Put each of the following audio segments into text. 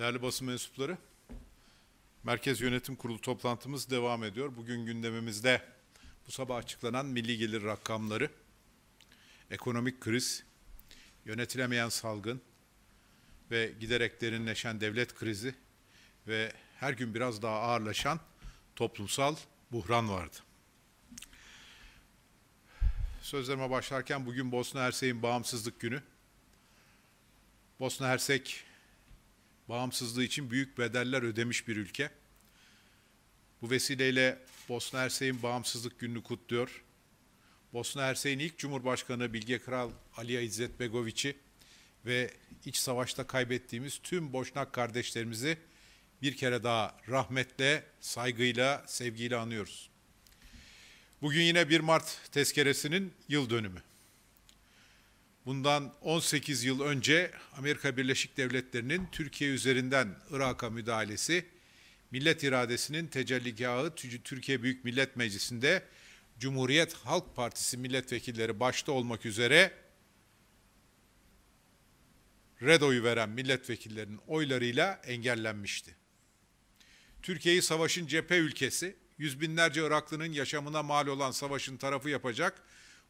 Değerli basın mensupları, Merkez Yönetim Kurulu toplantımız devam ediyor. Bugün gündemimizde bu sabah açıklanan milli gelir rakamları, ekonomik kriz, yönetilemeyen salgın ve giderek derinleşen devlet krizi ve her gün biraz daha ağırlaşan toplumsal buhran vardı. Sözlerime başlarken bugün Bosna Hersek'in bağımsızlık günü. Bosna Hersek bağımsızlığı için büyük bedeller ödemiş bir ülke. Bu vesileyle Bosna Hersek'in bağımsızlık gününü kutluyor. Bosna Hersek'in ilk Cumhurbaşkanı Bilge Kral Aliya İzzet Begoviç'i ve iç savaşta kaybettiğimiz tüm Boşnak kardeşlerimizi bir kere daha rahmetle, saygıyla, sevgiyle anıyoruz. Bugün yine 1 Mart tezkeresinin yıl dönümü. Bundan 18 yıl önce Amerika Birleşik Devletleri'nin Türkiye üzerinden Irak'a müdahalesi, millet iradesinin tecelligahı Türkiye Büyük Millet Meclisi'nde Cumhuriyet Halk Partisi milletvekilleri başta olmak üzere red oyu veren milletvekillerinin oylarıyla engellenmişti. Türkiye'yi savaşın cephe ülkesi, yüz binlerce Iraklı'nın yaşamına mal olan savaşın tarafı yapacak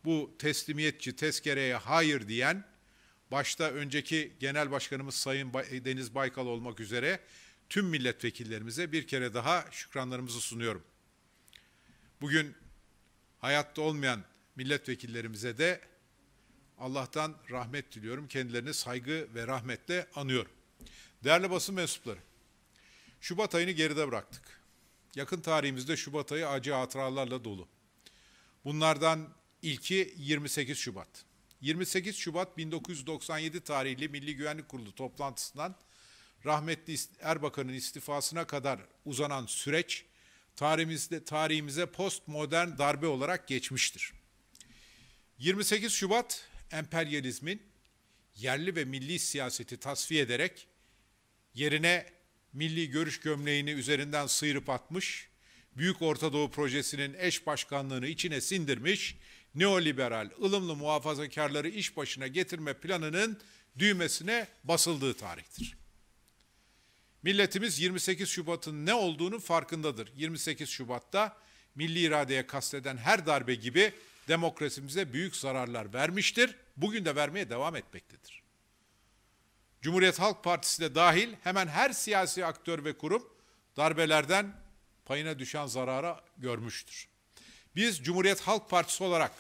bu teslimiyetçi tezkereye hayır diyen başta önceki genel başkanımız Sayın Deniz Baykal olmak üzere tüm milletvekillerimize bir kere daha şükranlarımızı sunuyorum. Bugün hayatta olmayan milletvekillerimize de Allah'tan rahmet diliyorum. Kendilerini saygı ve rahmetle anıyorum. Değerli basın mensupları, Şubat ayını geride bıraktık. Yakın tarihimizde Şubat ayı acı hatıralarla dolu. Bunlardan İlki 28 Şubat. 28 Şubat 1997 tarihli Milli Güvenlik Kurulu toplantısından rahmetli Erbakan'ın istifasına kadar uzanan süreç tarihimizde tarihimize postmodern darbe olarak geçmiştir. 28 Şubat emperyalizmin yerli ve milli siyaseti tasfiye ederek yerine milli görüş gömleğini üzerinden sıyırıp atmış, Büyük Orta Doğu projesinin eş başkanlığını içine sindirmiş neoliberal, ılımlı muhafazakarları iş başına getirme planının düğmesine basıldığı tarihtir. Milletimiz 28 Şubat'ın ne olduğunu farkındadır. 28 Şubat'ta milli iradeye kasteden her darbe gibi demokrasimize büyük zararlar vermiştir. Bugün de vermeye devam etmektedir. Cumhuriyet Halk Partisi de dahil hemen her siyasi aktör ve kurum darbelerden payına düşen zarara görmüştür. Biz Cumhuriyet Halk Partisi olarak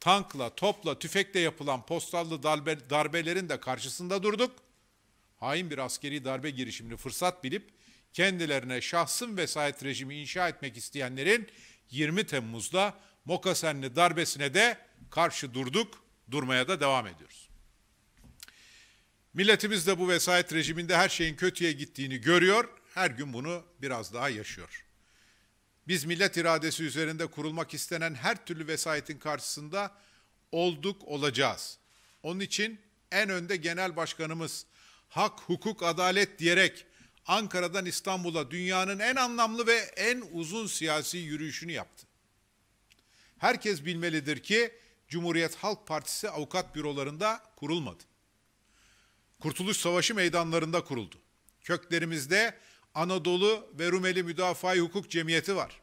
tankla, topla, tüfekle yapılan postallı darbe, darbelerin de karşısında durduk. Hain bir askeri darbe girişimini fırsat bilip kendilerine şahsın vesayet rejimi inşa etmek isteyenlerin 20 Temmuz'da Mokasenli darbesine de karşı durduk, durmaya da devam ediyoruz. Milletimiz de bu vesayet rejiminde her şeyin kötüye gittiğini görüyor, her gün bunu biraz daha yaşıyor. Biz millet iradesi üzerinde kurulmak istenen her türlü vesayetin karşısında olduk olacağız. Onun için en önde genel başkanımız hak, hukuk, adalet diyerek Ankara'dan İstanbul'a dünyanın en anlamlı ve en uzun siyasi yürüyüşünü yaptı. Herkes bilmelidir ki Cumhuriyet Halk Partisi avukat bürolarında kurulmadı. Kurtuluş Savaşı meydanlarında kuruldu. Köklerimizde Anadolu ve Rumeli müdafaa Hukuk Cemiyeti var.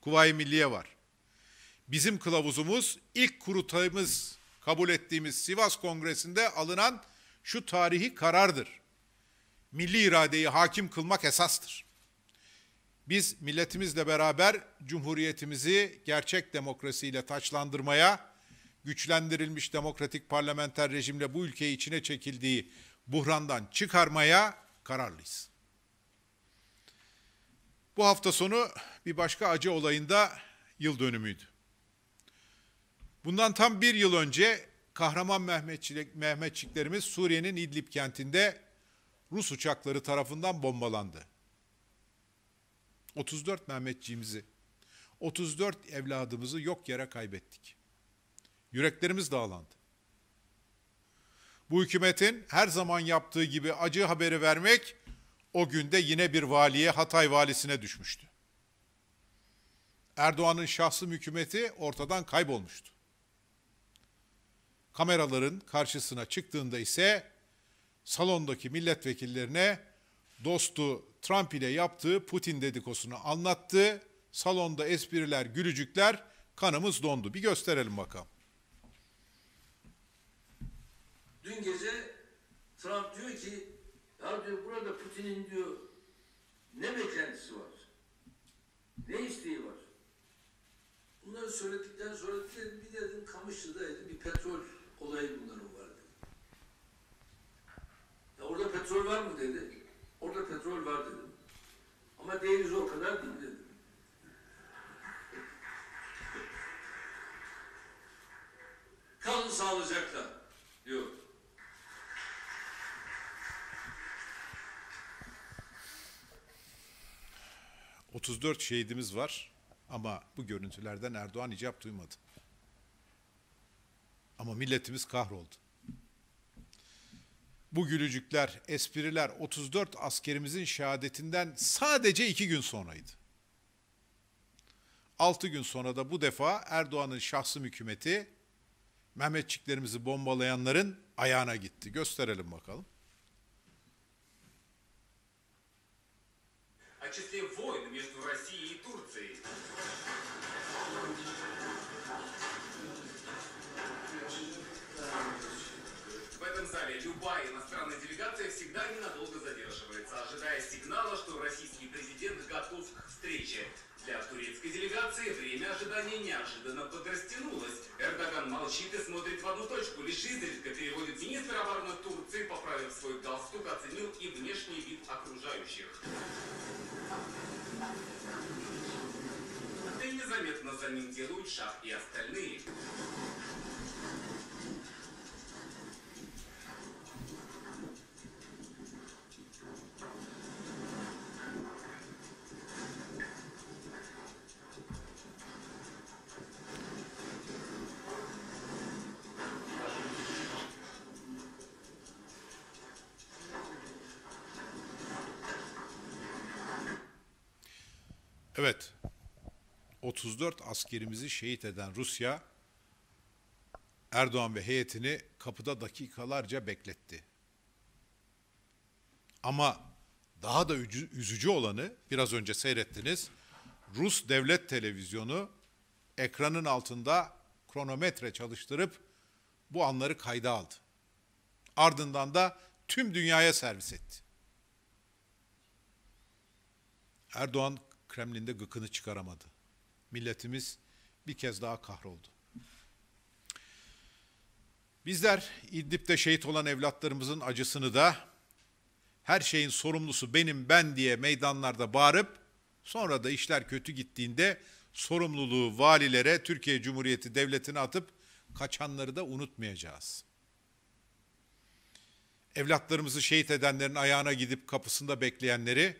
Kuvayi Milliye var. Bizim kılavuzumuz ilk kurutayımız kabul ettiğimiz Sivas Kongresi'nde alınan şu tarihi karardır. Milli iradeyi hakim kılmak esastır. Biz milletimizle beraber cumhuriyetimizi gerçek demokrasiyle taçlandırmaya, güçlendirilmiş demokratik parlamenter rejimle bu ülkeyi içine çekildiği buhrandan çıkarmaya kararlıyız. Bu hafta sonu bir başka acı olayında yıl dönümüydü. Bundan tam bir yıl önce kahraman Mehmetçilik, Mehmetçiklerimiz Suriye'nin İdlib kentinde Rus uçakları tarafından bombalandı. 34 Mehmetçiğimizi, 34 evladımızı yok yere kaybettik. Yüreklerimiz dağlandı. Bu hükümetin her zaman yaptığı gibi acı haberi vermek o günde yine bir valiye Hatay valisine düşmüştü. Erdoğan'ın şahsı hükümeti ortadan kaybolmuştu. Kameraların karşısına çıktığında ise salondaki milletvekillerine dostu Trump ile yaptığı Putin dedikosunu anlattı. Salonda espriler, gülücükler, kanımız dondu. Bir gösterelim bakalım. Dün gece Trump diyor ki ya diyor burada Putin'in diyor ne beklentisi var? Ne isteği var? Bunları söyledikten sonra dedim, bir dedim Kamışlı'daydı bir petrol olayı bunların vardı. Ya orada petrol var mı dedi. Orada petrol var dedim. Ama değeri o kadar değil dedim. Kalın sağlıcakla diyor. 34 şehidimiz var ama bu görüntülerden Erdoğan icap duymadı. Ama milletimiz kahroldu. Bu gülücükler, espriler 34 askerimizin şehadetinden sadece iki gün sonraydı. Altı gün sonra da bu defa Erdoğan'ın şahsım hükümeti Mehmetçiklerimizi bombalayanların ayağına gitti. Gösterelim bakalım. Отчислив войск любая иностранная делегация всегда ненадолго задерживается, ожидая сигнала, что российский президент готов к встрече. Для турецкой делегации время ожидания неожиданно подрастянулось. Эрдоган молчит и смотрит в одну точку. Лишь изредка переводит министр обороны Турции, поправив свой галстук, оценил и внешний вид окружающих. Да и незаметно за ним делают шаг и остальные. 34 askerimizi şehit eden Rusya, Erdoğan ve heyetini kapıda dakikalarca bekletti. Ama daha da üzücü olanı biraz önce seyrettiniz. Rus devlet televizyonu ekranın altında kronometre çalıştırıp bu anları kayda aldı. Ardından da tüm dünyaya servis etti. Erdoğan Kremlin'de gıkını çıkaramadı milletimiz bir kez daha kahroldu. Bizler İdlib'de şehit olan evlatlarımızın acısını da her şeyin sorumlusu benim ben diye meydanlarda bağırıp sonra da işler kötü gittiğinde sorumluluğu valilere, Türkiye Cumhuriyeti Devleti'ne atıp kaçanları da unutmayacağız. Evlatlarımızı şehit edenlerin ayağına gidip kapısında bekleyenleri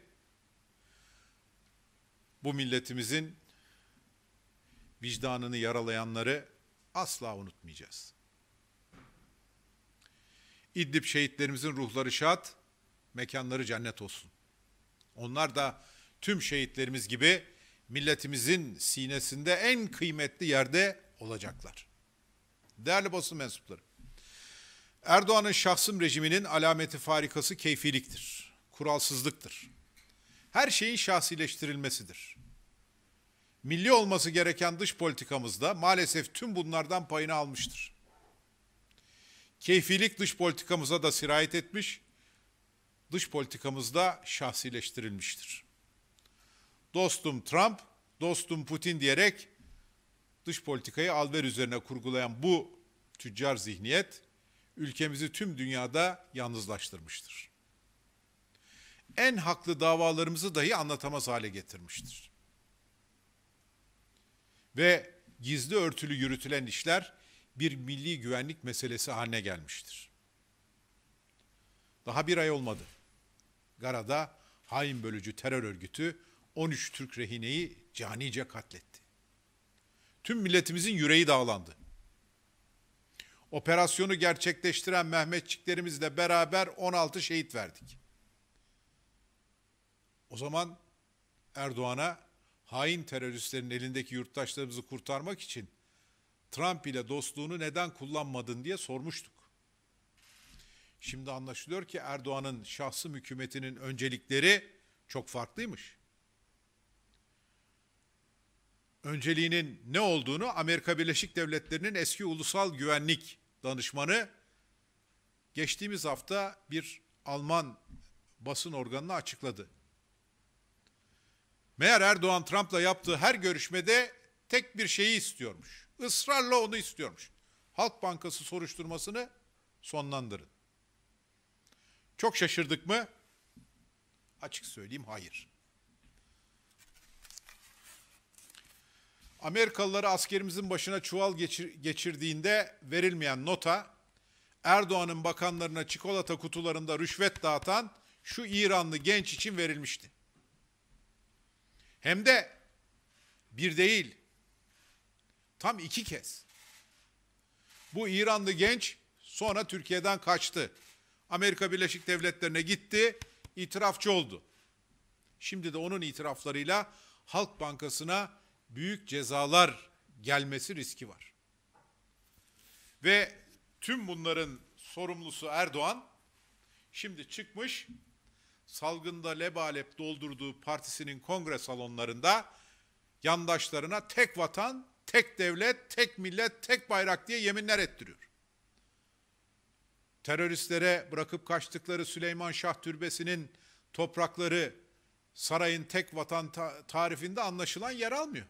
bu milletimizin vicdanını yaralayanları asla unutmayacağız. İdlib şehitlerimizin ruhları şad, mekanları cennet olsun. Onlar da tüm şehitlerimiz gibi milletimizin sinesinde en kıymetli yerde olacaklar. Değerli basın mensupları, Erdoğan'ın şahsım rejiminin alameti farikası keyfiliktir, kuralsızlıktır. Her şeyin şahsileştirilmesidir milli olması gereken dış politikamızda maalesef tüm bunlardan payını almıştır. Keyfilik dış politikamıza da sirayet etmiş, dış politikamızda şahsileştirilmiştir. Dostum Trump, dostum Putin diyerek dış politikayı alver üzerine kurgulayan bu tüccar zihniyet ülkemizi tüm dünyada yalnızlaştırmıştır. En haklı davalarımızı dahi anlatamaz hale getirmiştir ve gizli örtülü yürütülen işler bir milli güvenlik meselesi haline gelmiştir. Daha bir ay olmadı. Gara'da hain bölücü terör örgütü 13 Türk rehineyi canice katletti. Tüm milletimizin yüreği dağlandı. Operasyonu gerçekleştiren Mehmetçiklerimizle beraber 16 şehit verdik. O zaman Erdoğan'a hain teröristlerin elindeki yurttaşlarımızı kurtarmak için Trump ile dostluğunu neden kullanmadın diye sormuştuk. Şimdi anlaşılıyor ki Erdoğan'ın şahsım hükümetinin öncelikleri çok farklıymış. Önceliğinin ne olduğunu Amerika Birleşik Devletleri'nin eski ulusal güvenlik danışmanı geçtiğimiz hafta bir Alman basın organına açıkladı. Meğer Erdoğan Trump'la yaptığı her görüşmede tek bir şeyi istiyormuş. Israrla onu istiyormuş. Halk Bankası soruşturmasını sonlandırın. Çok şaşırdık mı? Açık söyleyeyim hayır. Amerikalıları askerimizin başına çuval geçir, geçirdiğinde verilmeyen nota, Erdoğan'ın bakanlarına çikolata kutularında rüşvet dağıtan şu İranlı genç için verilmişti. Hem de bir değil, tam iki kez. Bu İranlı genç sonra Türkiye'den kaçtı. Amerika Birleşik Devletleri'ne gitti, itirafçı oldu. Şimdi de onun itiraflarıyla Halk Bankası'na büyük cezalar gelmesi riski var. Ve tüm bunların sorumlusu Erdoğan şimdi çıkmış salgında lebalep doldurduğu partisinin kongre salonlarında yandaşlarına tek vatan, tek devlet, tek millet, tek bayrak diye yeminler ettiriyor. Teröristlere bırakıp kaçtıkları Süleyman Şah Türbesi'nin toprakları sarayın tek vatan tarifinde anlaşılan yer almıyor.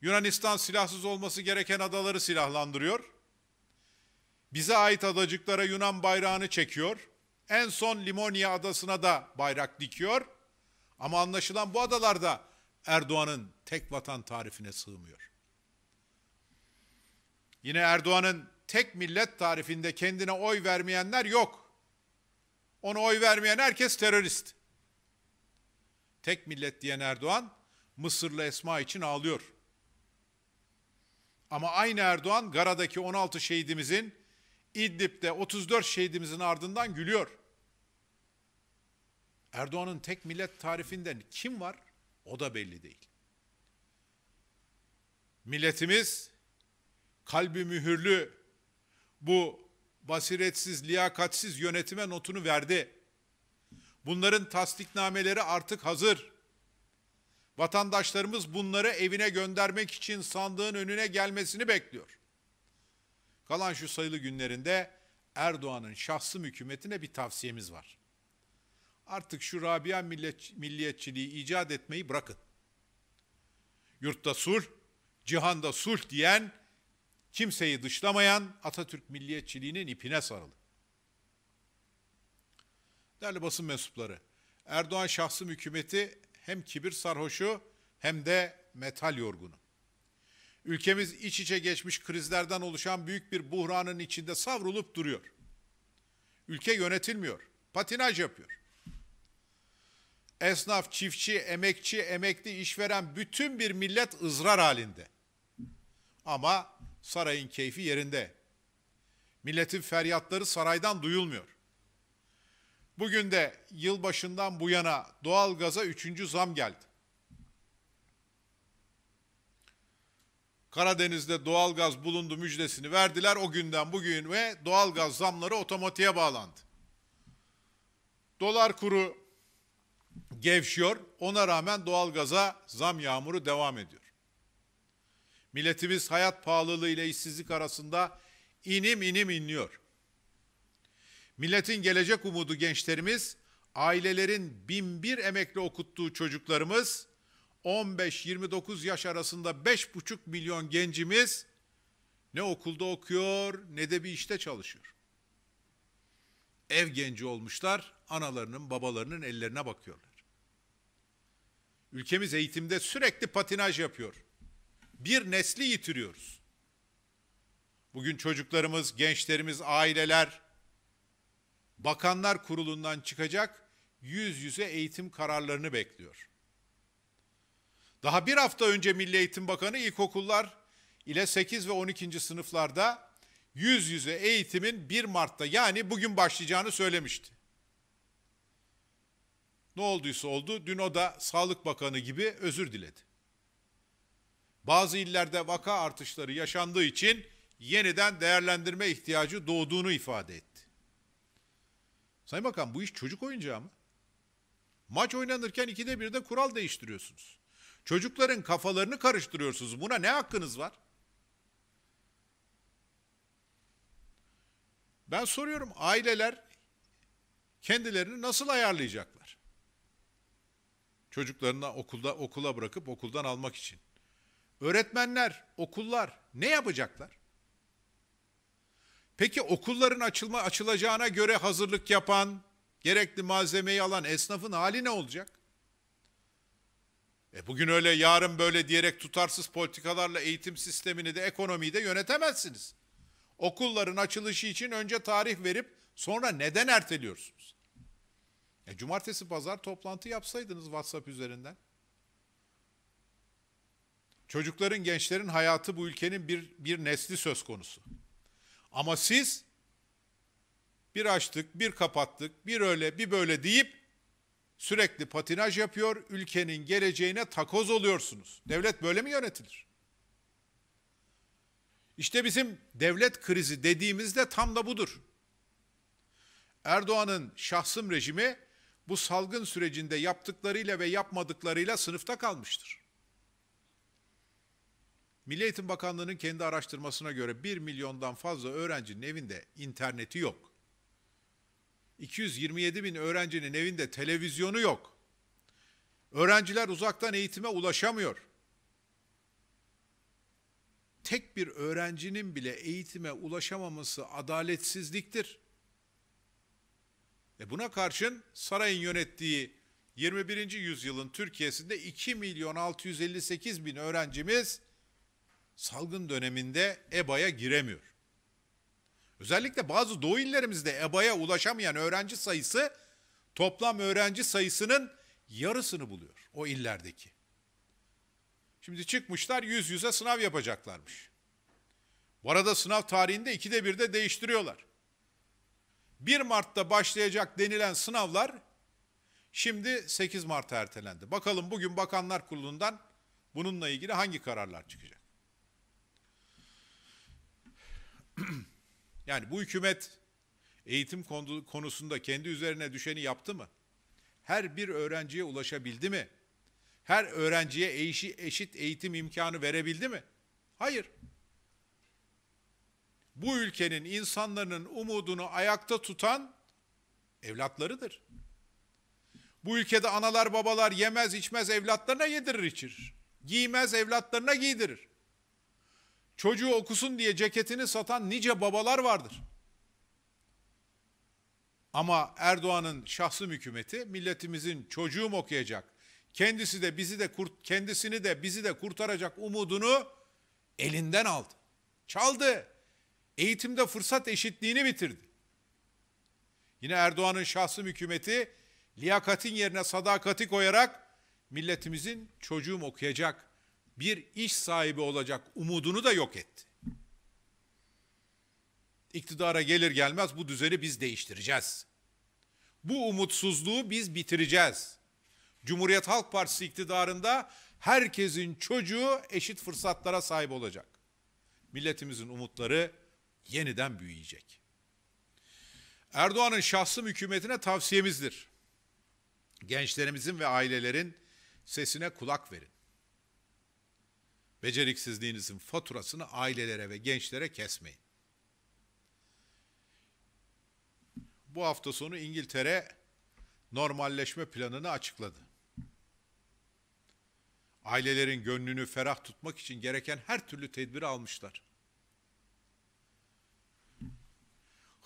Yunanistan silahsız olması gereken adaları silahlandırıyor. Bize ait adacıklara Yunan bayrağını çekiyor. En son Limonya adasına da bayrak dikiyor. Ama anlaşılan bu adalarda Erdoğan'ın tek vatan tarifine sığmıyor. Yine Erdoğan'ın tek millet tarifinde kendine oy vermeyenler yok. Ona oy vermeyen herkes terörist. Tek millet diyen Erdoğan Mısırlı Esma için ağlıyor. Ama aynı Erdoğan Gara'daki 16 şehidimizin İdlib'de 34 şehidimizin ardından gülüyor. Erdoğan'ın tek millet tarifinden kim var? O da belli değil. Milletimiz kalbi mühürlü bu basiretsiz, liyakatsiz yönetime notunu verdi. Bunların tasdiknameleri artık hazır. Vatandaşlarımız bunları evine göndermek için sandığın önüne gelmesini bekliyor. Kalan şu sayılı günlerinde Erdoğan'ın şahsım hükümetine bir tavsiyemiz var artık şu Rabia millet, milliyetçiliği icat etmeyi bırakın. Yurtta sulh, cihanda sulh diyen, kimseyi dışlamayan Atatürk milliyetçiliğinin ipine sarılı. Değerli basın mensupları, Erdoğan şahsım hükümeti hem kibir sarhoşu hem de metal yorgunu. Ülkemiz iç içe geçmiş krizlerden oluşan büyük bir buhranın içinde savrulup duruyor. Ülke yönetilmiyor, patinaj yapıyor esnaf, çiftçi, emekçi, emekli, işveren bütün bir millet ızrar halinde. Ama sarayın keyfi yerinde. Milletin feryatları saraydan duyulmuyor. Bugün de yılbaşından bu yana doğalgaza üçüncü zam geldi. Karadeniz'de doğalgaz bulundu müjdesini verdiler. O günden bugün ve doğalgaz zamları otomatiğe bağlandı. Dolar kuru gevşiyor. Ona rağmen doğalgaza zam yağmuru devam ediyor. Milletimiz hayat pahalılığı ile işsizlik arasında inim inim inliyor. Milletin gelecek umudu gençlerimiz, ailelerin bin bir emekle okuttuğu çocuklarımız, 15-29 yaş arasında 5,5 milyon gencimiz ne okulda okuyor ne de bir işte çalışıyor. Ev genci olmuşlar, analarının, babalarının ellerine bakıyorlar. Ülkemiz eğitimde sürekli patinaj yapıyor. Bir nesli yitiriyoruz. Bugün çocuklarımız, gençlerimiz, aileler Bakanlar Kurulu'ndan çıkacak yüz yüze eğitim kararlarını bekliyor. Daha bir hafta önce Milli Eğitim Bakanı ilkokullar ile 8 ve 12. sınıflarda yüz yüze eğitimin 1 Mart'ta yani bugün başlayacağını söylemişti. Ne olduysa oldu. Dün o da Sağlık Bakanı gibi özür diledi. Bazı illerde vaka artışları yaşandığı için yeniden değerlendirme ihtiyacı doğduğunu ifade etti. Sayın Bakan bu iş çocuk oyuncağı mı? Maç oynanırken ikide birde kural değiştiriyorsunuz. Çocukların kafalarını karıştırıyorsunuz. Buna ne hakkınız var? Ben soruyorum aileler kendilerini nasıl ayarlayacaklar? Çocuklarını okulda okula bırakıp okuldan almak için. Öğretmenler, okullar ne yapacaklar? Peki okulların açılma açılacağına göre hazırlık yapan, gerekli malzemeyi alan esnafın hali ne olacak? E bugün öyle yarın böyle diyerek tutarsız politikalarla eğitim sistemini de ekonomiyi de yönetemezsiniz. Okulların açılışı için önce tarih verip sonra neden erteliyorsunuz? E, cumartesi pazar toplantı yapsaydınız WhatsApp üzerinden. Çocukların, gençlerin hayatı bu ülkenin bir, bir nesli söz konusu. Ama siz bir açtık, bir kapattık, bir öyle, bir böyle deyip sürekli patinaj yapıyor, ülkenin geleceğine takoz oluyorsunuz. Devlet böyle mi yönetilir? İşte bizim devlet krizi dediğimizde tam da budur. Erdoğan'ın şahsım rejimi bu salgın sürecinde yaptıklarıyla ve yapmadıklarıyla sınıfta kalmıştır. Milli Eğitim Bakanlığı'nın kendi araştırmasına göre 1 milyondan fazla öğrencinin evinde interneti yok. 227 bin öğrencinin evinde televizyonu yok. Öğrenciler uzaktan eğitime ulaşamıyor. Tek bir öğrencinin bile eğitime ulaşamaması adaletsizliktir. E buna karşın sarayın yönettiği 21. yüzyılın Türkiye'sinde 2 milyon 658 bin öğrencimiz salgın döneminde EBA'ya giremiyor. Özellikle bazı doğu illerimizde EBA'ya ulaşamayan öğrenci sayısı toplam öğrenci sayısının yarısını buluyor o illerdeki. Şimdi çıkmışlar yüz yüze sınav yapacaklarmış. Bu arada sınav tarihinde ikide birde değiştiriyorlar. 1 Mart'ta başlayacak denilen sınavlar şimdi 8 Mart'a ertelendi. Bakalım bugün Bakanlar Kurulu'ndan bununla ilgili hangi kararlar çıkacak? yani bu hükümet eğitim konusunda kendi üzerine düşeni yaptı mı? Her bir öğrenciye ulaşabildi mi? Her öğrenciye eşit eğitim imkanı verebildi mi? Hayır bu ülkenin insanların umudunu ayakta tutan evlatlarıdır. Bu ülkede analar babalar yemez içmez evlatlarına yedirir içir, Giymez evlatlarına giydirir. Çocuğu okusun diye ceketini satan nice babalar vardır. Ama Erdoğan'ın şahsım hükümeti milletimizin çocuğum okuyacak. Kendisi de bizi de kurt kendisini de bizi de kurtaracak umudunu elinden aldı. Çaldı eğitimde fırsat eşitliğini bitirdi. Yine Erdoğan'ın şahsım hükümeti liyakatin yerine sadakati koyarak milletimizin çocuğum okuyacak, bir iş sahibi olacak umudunu da yok etti. İktidara gelir gelmez bu düzeni biz değiştireceğiz. Bu umutsuzluğu biz bitireceğiz. Cumhuriyet Halk Partisi iktidarında herkesin çocuğu eşit fırsatlara sahip olacak. Milletimizin umutları yeniden büyüyecek. Erdoğan'ın şahsım hükümetine tavsiyemizdir. Gençlerimizin ve ailelerin sesine kulak verin. Beceriksizliğinizin faturasını ailelere ve gençlere kesmeyin. Bu hafta sonu İngiltere normalleşme planını açıkladı. Ailelerin gönlünü ferah tutmak için gereken her türlü tedbiri almışlar.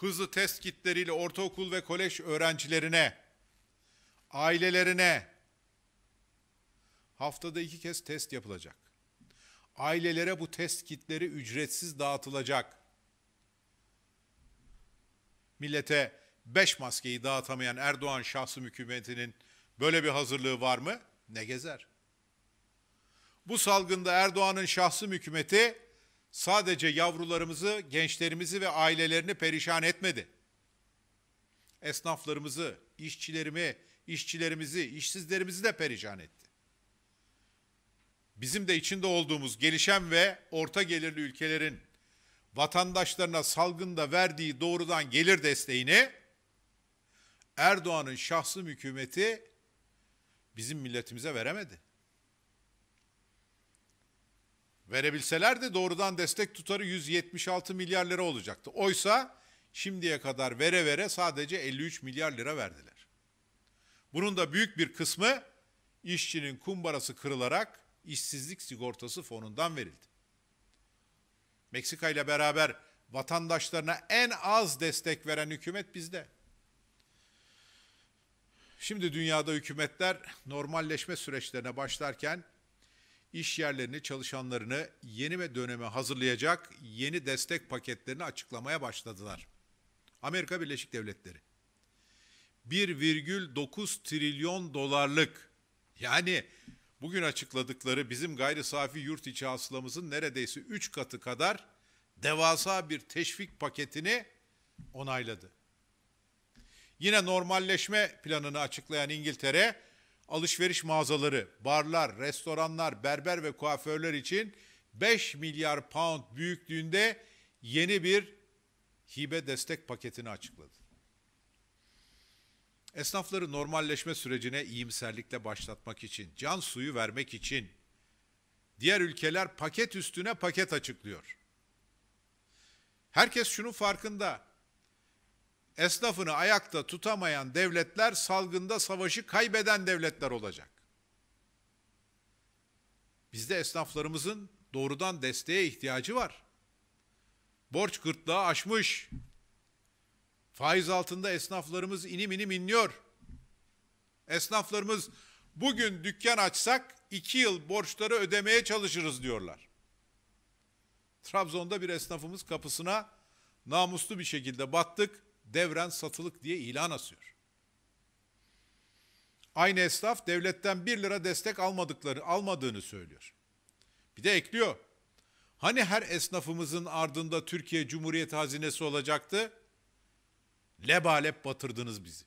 hızlı test kitleriyle ortaokul ve kolej öğrencilerine, ailelerine haftada iki kez test yapılacak. Ailelere bu test kitleri ücretsiz dağıtılacak. Millete beş maskeyi dağıtamayan Erdoğan şahsım hükümetinin böyle bir hazırlığı var mı? Ne gezer? Bu salgında Erdoğan'ın şahsım hükümeti sadece yavrularımızı, gençlerimizi ve ailelerini perişan etmedi. Esnaflarımızı, işçilerimi, işçilerimizi, işsizlerimizi de perişan etti. Bizim de içinde olduğumuz gelişen ve orta gelirli ülkelerin vatandaşlarına salgında verdiği doğrudan gelir desteğini Erdoğan'ın şahsım hükümeti bizim milletimize veremedi. Verebilseler de doğrudan destek tutarı 176 milyar lira olacaktı. Oysa şimdiye kadar vere vere sadece 53 milyar lira verdiler. Bunun da büyük bir kısmı işçinin kumbarası kırılarak işsizlik sigortası fonundan verildi. Meksika ile beraber vatandaşlarına en az destek veren hükümet bizde. Şimdi dünyada hükümetler normalleşme süreçlerine başlarken iş yerlerini, çalışanlarını yeni ve döneme hazırlayacak yeni destek paketlerini açıklamaya başladılar. Amerika Birleşik Devletleri 1,9 trilyon dolarlık yani bugün açıkladıkları bizim gayri safi yurt içi hasılamızın neredeyse 3 katı kadar devasa bir teşvik paketini onayladı. Yine normalleşme planını açıklayan İngiltere alışveriş mağazaları, barlar, restoranlar, berber ve kuaförler için 5 milyar pound büyüklüğünde yeni bir hibe destek paketini açıkladı. Esnafları normalleşme sürecine iyimserlikle başlatmak için, can suyu vermek için diğer ülkeler paket üstüne paket açıklıyor. Herkes şunu farkında esnafını ayakta tutamayan devletler salgında savaşı kaybeden devletler olacak. Bizde esnaflarımızın doğrudan desteğe ihtiyacı var. Borç gırtlağı aşmış. Faiz altında esnaflarımız inim inim inliyor. Esnaflarımız bugün dükkan açsak iki yıl borçları ödemeye çalışırız diyorlar. Trabzon'da bir esnafımız kapısına namuslu bir şekilde battık devren satılık diye ilan asıyor. Aynı esnaf devletten 1 lira destek almadıkları almadığını söylüyor. Bir de ekliyor. Hani her esnafımızın ardında Türkiye Cumhuriyeti hazinesi olacaktı? Lebalep batırdınız bizi.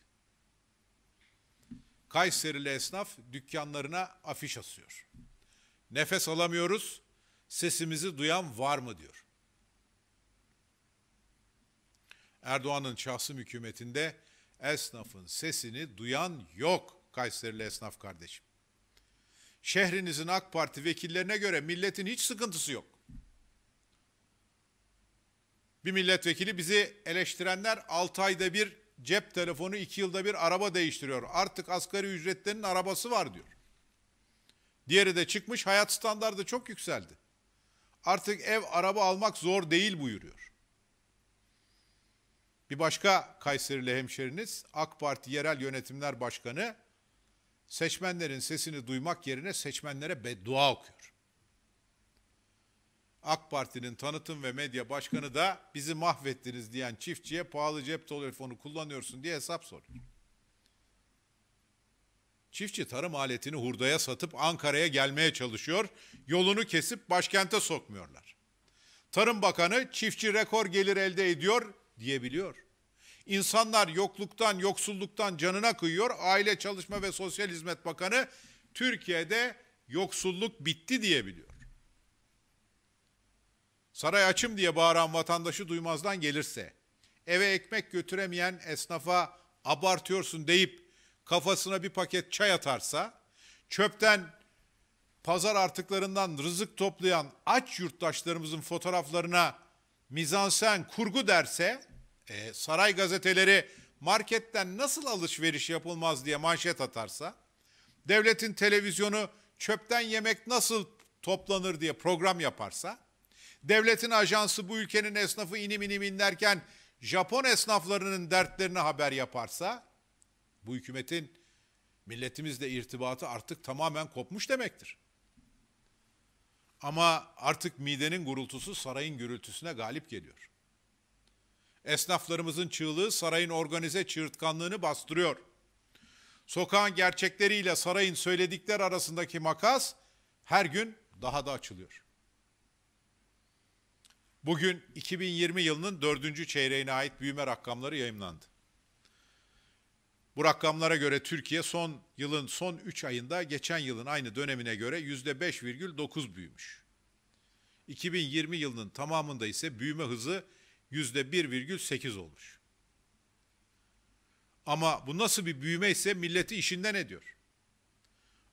Kayserili esnaf dükkanlarına afiş asıyor. Nefes alamıyoruz, sesimizi duyan var mı diyor. Erdoğan'ın şahsım hükümetinde esnafın sesini duyan yok Kayserili esnaf kardeşim. Şehrinizin AK Parti vekillerine göre milletin hiç sıkıntısı yok. Bir milletvekili bizi eleştirenler 6 ayda bir cep telefonu, 2 yılda bir araba değiştiriyor. Artık asgari ücretlerin arabası var diyor. Diğeri de çıkmış hayat standardı çok yükseldi. Artık ev araba almak zor değil buyuruyor. Bir başka Kayserili hemşeriniz AK Parti Yerel Yönetimler Başkanı seçmenlerin sesini duymak yerine seçmenlere beddua okuyor. AK Parti'nin tanıtım ve medya başkanı da bizi mahvettiniz diyen çiftçiye pahalı cep telefonu kullanıyorsun diye hesap soruyor. Çiftçi tarım aletini hurdaya satıp Ankara'ya gelmeye çalışıyor. Yolunu kesip başkente sokmuyorlar. Tarım Bakanı çiftçi rekor gelir elde ediyor diyebiliyor. İnsanlar yokluktan, yoksulluktan canına kıyıyor. Aile Çalışma ve Sosyal Hizmet Bakanı Türkiye'de yoksulluk bitti diye biliyor. Saray açım diye bağıran vatandaşı duymazdan gelirse, eve ekmek götüremeyen esnafa abartıyorsun deyip kafasına bir paket çay atarsa, çöpten pazar artıklarından rızık toplayan aç yurttaşlarımızın fotoğraflarına mizansen kurgu derse e, saray gazeteleri marketten nasıl alışveriş yapılmaz diye manşet atarsa, devletin televizyonu çöpten yemek nasıl toplanır diye program yaparsa, devletin ajansı bu ülkenin esnafı inim inim inlerken Japon esnaflarının dertlerini haber yaparsa, bu hükümetin milletimizle irtibatı artık tamamen kopmuş demektir. Ama artık midenin gurultusu sarayın gürültüsüne galip geliyor.'' Esnaflarımızın çığlığı sarayın organize çığırtkanlığını bastırıyor. Sokağın gerçekleriyle sarayın söyledikler arasındaki makas her gün daha da açılıyor. Bugün 2020 yılının dördüncü çeyreğine ait büyüme rakamları yayınlandı. Bu rakamlara göre Türkiye son yılın son 3 ayında geçen yılın aynı dönemine göre %5,9 büyümüş. 2020 yılının tamamında ise büyüme hızı %1,8 olmuş. Ama bu nasıl bir büyüme ise milleti işinden ediyor.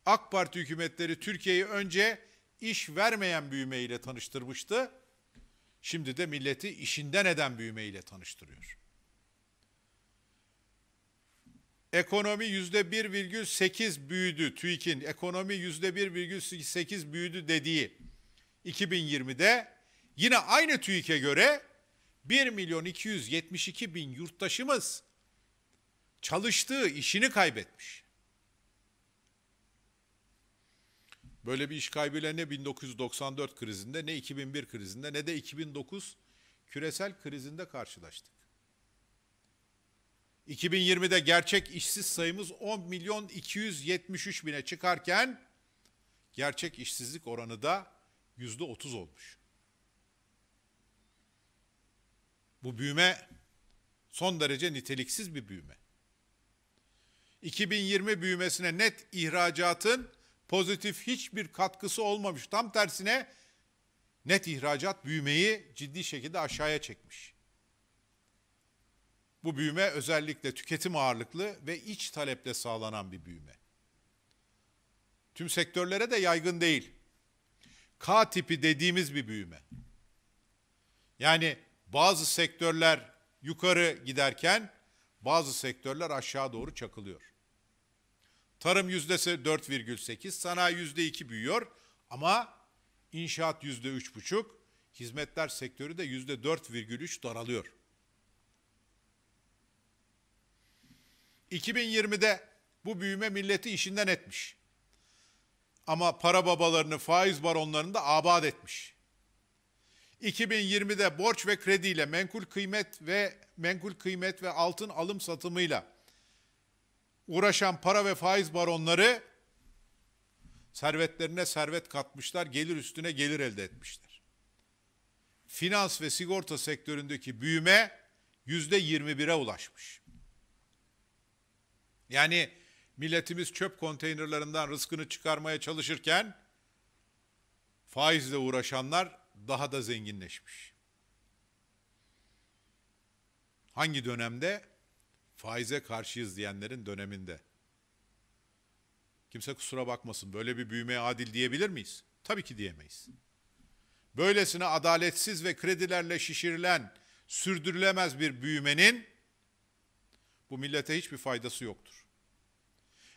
AK Parti hükümetleri Türkiye'yi önce iş vermeyen büyüme ile tanıştırmıştı. Şimdi de milleti işinden eden büyüme ile tanıştırıyor. Ekonomi %1,8 büyüdü. TÜİK'in ekonomi %1,8 büyüdü dediği 2020'de yine aynı TÜİK'e göre 1 milyon 272 bin yurttaşımız çalıştığı işini kaybetmiş. Böyle bir iş kaybıyla ne 1994 krizinde ne 2001 krizinde ne de 2009 küresel krizinde karşılaştık. 2020'de gerçek işsiz sayımız 10 milyon 273 bine çıkarken gerçek işsizlik oranı da yüzde %30 olmuş. Bu büyüme son derece niteliksiz bir büyüme. 2020 büyümesine net ihracatın pozitif hiçbir katkısı olmamış. Tam tersine net ihracat büyümeyi ciddi şekilde aşağıya çekmiş. Bu büyüme özellikle tüketim ağırlıklı ve iç taleple sağlanan bir büyüme. Tüm sektörlere de yaygın değil. K tipi dediğimiz bir büyüme. Yani bazı sektörler yukarı giderken bazı sektörler aşağı doğru çakılıyor. Tarım yüzde 4,8, sanayi yüzde 2 büyüyor ama inşaat yüzde 3,5, hizmetler sektörü de yüzde 4,3 daralıyor. 2020'de bu büyüme milleti işinden etmiş. Ama para babalarını, faiz baronlarını da abat etmiş. 2020'de borç ve krediyle menkul kıymet ve menkul kıymet ve altın alım satımıyla uğraşan para ve faiz baronları servetlerine servet katmışlar, gelir üstüne gelir elde etmişler. Finans ve sigorta sektöründeki büyüme yüzde 21'e ulaşmış. Yani milletimiz çöp konteynerlerinden rızkını çıkarmaya çalışırken faizle uğraşanlar daha da zenginleşmiş. Hangi dönemde? Faize karşıyız diyenlerin döneminde. Kimse kusura bakmasın. Böyle bir büyümeye adil diyebilir miyiz? Tabii ki diyemeyiz. Böylesine adaletsiz ve kredilerle şişirilen, sürdürülemez bir büyümenin bu millete hiçbir faydası yoktur.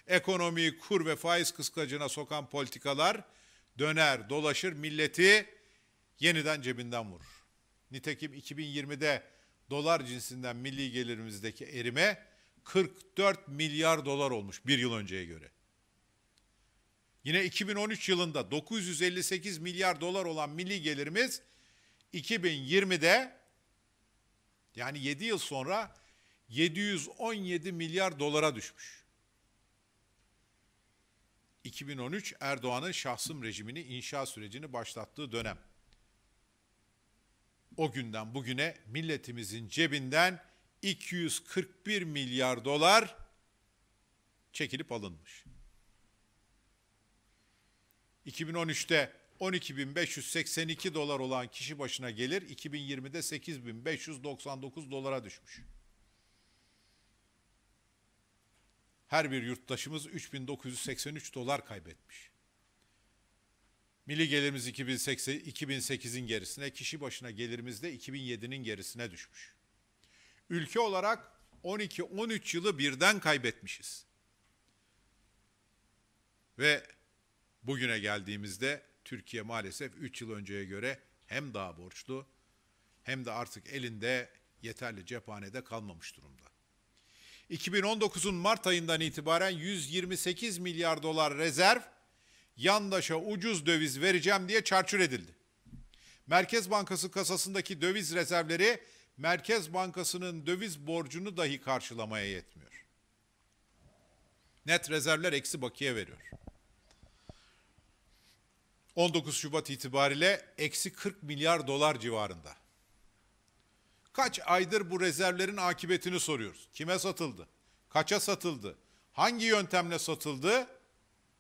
Ekonomiyi kur ve faiz kıskacına sokan politikalar döner dolaşır milleti yeniden cebinden vurur. Nitekim 2020'de dolar cinsinden milli gelirimizdeki erime 44 milyar dolar olmuş bir yıl önceye göre. Yine 2013 yılında 958 milyar dolar olan milli gelirimiz 2020'de yani 7 yıl sonra 717 milyar dolara düşmüş. 2013 Erdoğan'ın şahsım rejimini inşa sürecini başlattığı dönem. O günden bugüne milletimizin cebinden 241 milyar dolar çekilip alınmış. 2013'te 12.582 dolar olan kişi başına gelir 2020'de 8.599 dolara düşmüş. Her bir yurttaşımız 3.983 dolar kaybetmiş. Milli gelirimiz 2008'in gerisine, kişi başına gelirimiz de 2007'nin gerisine düşmüş. Ülke olarak 12-13 yılı birden kaybetmişiz. Ve bugüne geldiğimizde Türkiye maalesef 3 yıl önceye göre hem daha borçlu hem de artık elinde yeterli cephanede kalmamış durumda. 2019'un Mart ayından itibaren 128 milyar dolar rezerv yandaşa ucuz döviz vereceğim diye çarçur edildi. Merkez Bankası kasasındaki döviz rezervleri Merkez Bankası'nın döviz borcunu dahi karşılamaya yetmiyor. Net rezervler eksi bakiye veriyor. 19 Şubat itibariyle eksi 40 milyar dolar civarında. Kaç aydır bu rezervlerin akıbetini soruyoruz. Kime satıldı? Kaça satıldı? Hangi yöntemle satıldı?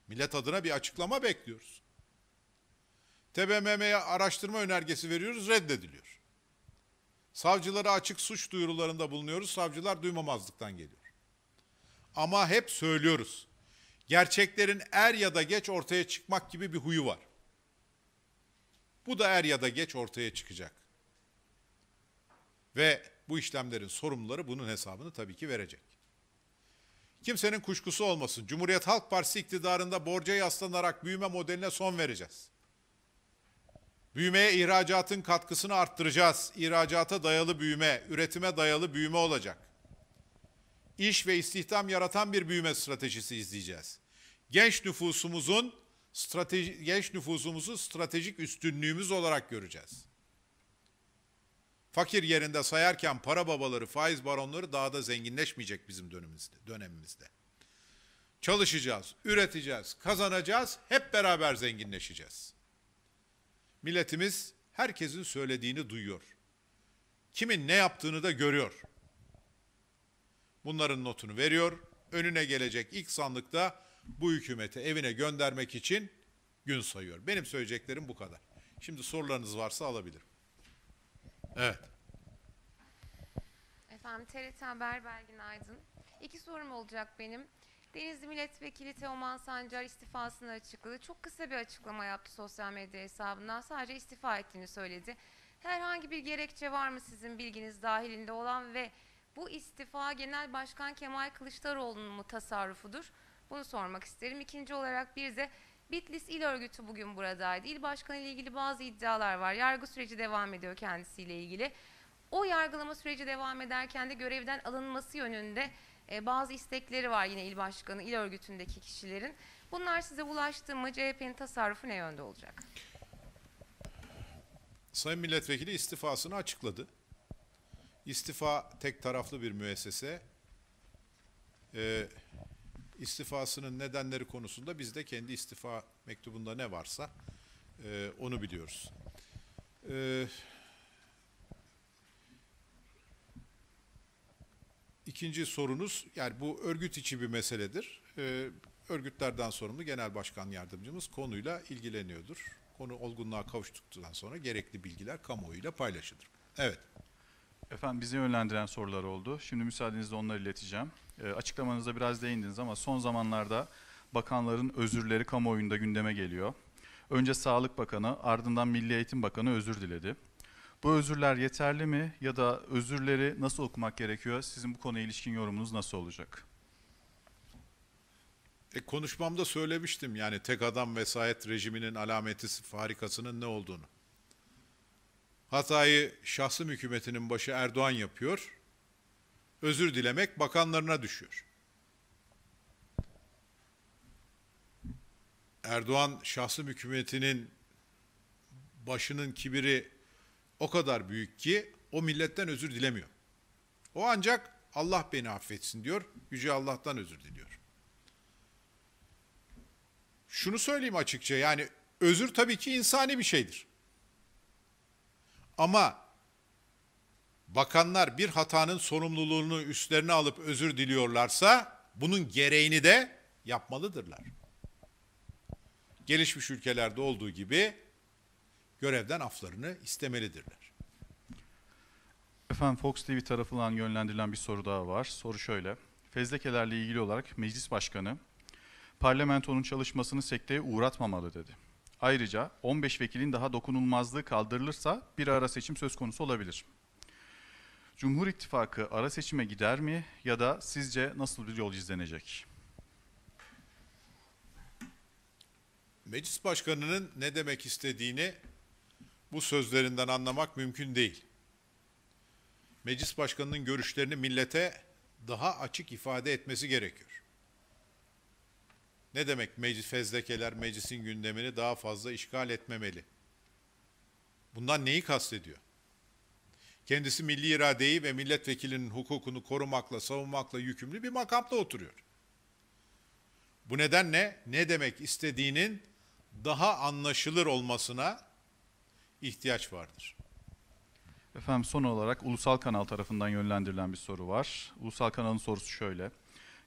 Millet adına bir açıklama bekliyoruz. TBMM'ye araştırma önergesi veriyoruz, reddediliyor. Savcılara açık suç duyurularında bulunuyoruz, savcılar duymamazlıktan geliyor. Ama hep söylüyoruz. Gerçeklerin er ya da geç ortaya çıkmak gibi bir huyu var. Bu da er ya da geç ortaya çıkacak. Ve bu işlemlerin sorumluları bunun hesabını tabii ki verecek. Kimsenin kuşkusu olmasın. Cumhuriyet Halk Partisi iktidarında borca yaslanarak büyüme modeline son vereceğiz. Büyümeye ihracatın katkısını arttıracağız. İhracata dayalı büyüme, üretime dayalı büyüme olacak. İş ve istihdam yaratan bir büyüme stratejisi izleyeceğiz. Genç nüfusumuzun strateji, genç nüfusumuzu stratejik üstünlüğümüz olarak göreceğiz fakir yerinde sayarken para babaları, faiz baronları daha da zenginleşmeyecek bizim dönemimizde. dönemimizde. Çalışacağız, üreteceğiz, kazanacağız, hep beraber zenginleşeceğiz. Milletimiz herkesin söylediğini duyuyor. Kimin ne yaptığını da görüyor. Bunların notunu veriyor. Önüne gelecek ilk sandıkta bu hükümeti evine göndermek için gün sayıyor. Benim söyleyeceklerim bu kadar. Şimdi sorularınız varsa alabilirim. Evet. Efendim TRT Haber Belgin Aydın. İki sorum olacak benim. Denizli Milletvekili Teoman Sancar istifasını açıkladı. Çok kısa bir açıklama yaptı sosyal medya hesabından. Sadece istifa ettiğini söyledi. Herhangi bir gerekçe var mı sizin bilginiz dahilinde olan ve bu istifa Genel Başkan Kemal Kılıçdaroğlu'nun mu tasarrufudur? Bunu sormak isterim. İkinci olarak bir de Bitlis İl Örgütü bugün buradaydı. İl Başkanı ile ilgili bazı iddialar var. Yargı süreci devam ediyor kendisiyle ilgili. O yargılama süreci devam ederken de görevden alınması yönünde e, bazı istekleri var yine il başkanı, il örgütündeki kişilerin. Bunlar size ulaştı mı? CHP'nin tasarrufu ne yönde olacak? Sayın Milletvekili istifasını açıkladı. İstifa tek taraflı bir müessese. Ee, istifasının nedenleri konusunda biz de kendi istifa mektubunda ne varsa e, onu biliyoruz. E, ikinci sorunuz, yani bu örgüt içi bir meseledir. E, örgütlerden sorumlu genel başkan yardımcımız konuyla ilgileniyordur. Konu olgunluğa kavuştuktan sonra gerekli bilgiler kamuoyuyla paylaşılır. Evet. Efendim bizi yönlendiren sorular oldu. Şimdi müsaadenizle onları ileteceğim. E, ee, açıklamanızda biraz değindiniz ama son zamanlarda bakanların özürleri kamuoyunda gündeme geliyor. Önce Sağlık Bakanı ardından Milli Eğitim Bakanı özür diledi. Bu özürler yeterli mi ya da özürleri nasıl okumak gerekiyor? Sizin bu konuya ilişkin yorumunuz nasıl olacak? E, konuşmamda söylemiştim yani tek adam vesayet rejiminin alameti farikasının ne olduğunu. Hatayı şahsım hükümetinin başı Erdoğan yapıyor. Özür dilemek bakanlarına düşüyor. Erdoğan şahsım hükümetinin başının kibiri o kadar büyük ki o milletten özür dilemiyor. O ancak Allah beni affetsin diyor. Yüce Allah'tan özür diliyor. Şunu söyleyeyim açıkça yani özür tabii ki insani bir şeydir. Ama bakanlar bir hatanın sorumluluğunu üstlerine alıp özür diliyorlarsa bunun gereğini de yapmalıdırlar. Gelişmiş ülkelerde olduğu gibi görevden aflarını istemelidirler. Efendim Fox TV tarafından yönlendirilen bir soru daha var. Soru şöyle. Fezlekelerle ilgili olarak meclis başkanı parlamentonun çalışmasını sekteye uğratmamalı dedi. Ayrıca 15 vekilin daha dokunulmazlığı kaldırılırsa bir ara seçim söz konusu olabilir. Cumhur İttifakı ara seçime gider mi ya da sizce nasıl bir yol izlenecek? Meclis Başkanı'nın ne demek istediğini bu sözlerinden anlamak mümkün değil. Meclis Başkanı'nın görüşlerini millete daha açık ifade etmesi gerekiyor. Ne demek meclis fezlekeler meclisin gündemini daha fazla işgal etmemeli? Bundan neyi kastediyor? Kendisi milli iradeyi ve milletvekilinin hukukunu korumakla, savunmakla yükümlü bir makamda oturuyor. Bu nedenle ne demek istediğinin daha anlaşılır olmasına ihtiyaç vardır. Efendim son olarak ulusal kanal tarafından yönlendirilen bir soru var. Ulusal kanalın sorusu şöyle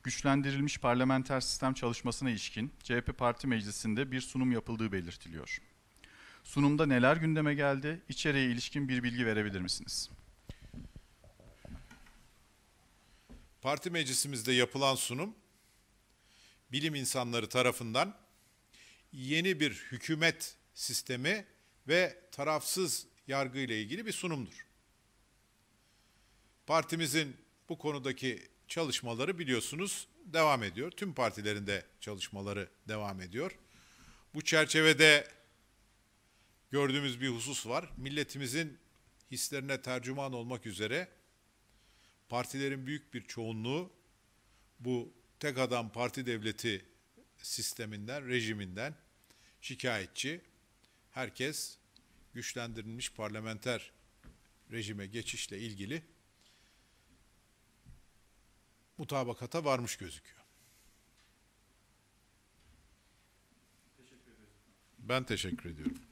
güçlendirilmiş parlamenter sistem çalışmasına ilişkin CHP Parti Meclisi'nde bir sunum yapıldığı belirtiliyor. Sunumda neler gündeme geldi, içeriğe ilişkin bir bilgi verebilir misiniz? Parti meclisimizde yapılan sunum, bilim insanları tarafından yeni bir hükümet sistemi ve tarafsız yargı ile ilgili bir sunumdur. Partimizin bu konudaki çalışmaları biliyorsunuz devam ediyor. Tüm partilerin de çalışmaları devam ediyor. Bu çerçevede gördüğümüz bir husus var. Milletimizin hislerine tercüman olmak üzere partilerin büyük bir çoğunluğu bu tek adam parti devleti sisteminden, rejiminden şikayetçi. Herkes güçlendirilmiş parlamenter rejime geçişle ilgili mutabakata varmış gözüküyor. Ben teşekkür ediyorum.